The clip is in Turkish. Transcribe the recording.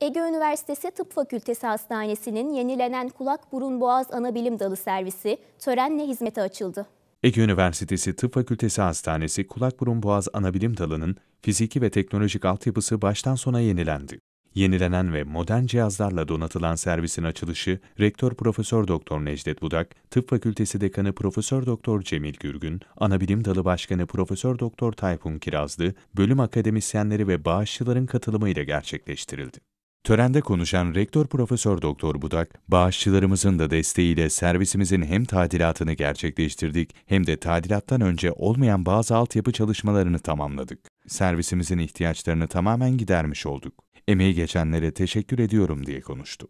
Ege Üniversitesi Tıp Fakültesi Hastanesi'nin yenilenen kulak burun boğaz anabilim dalı servisi törenle hizmete açıldı. Ege Üniversitesi Tıp Fakültesi Hastanesi Kulak Burun Boğaz Anabilim Dalı'nın fiziki ve teknolojik altyapısı baştan sona yenilendi. Yenilenen ve modern cihazlarla donatılan servisin açılışı Rektör Profesör Doktor Necdet Budak, Tıp Fakültesi Dekanı Profesör Doktor Cemil Gürgün, Anabilim Dalı Başkanı Profesör Doktor Tayfun Kirazlı, bölüm akademisyenleri ve bağışçıların katılımıyla gerçekleştirildi. Törende konuşan Rektör Profesör Doktor Budak, bağışçılarımızın da desteğiyle servisimizin hem tadilatını gerçekleştirdik hem de tadilattan önce olmayan bazı altyapı çalışmalarını tamamladık. Servisimizin ihtiyaçlarını tamamen gidermiş olduk. Emeği geçenlere teşekkür ediyorum diye konuştu.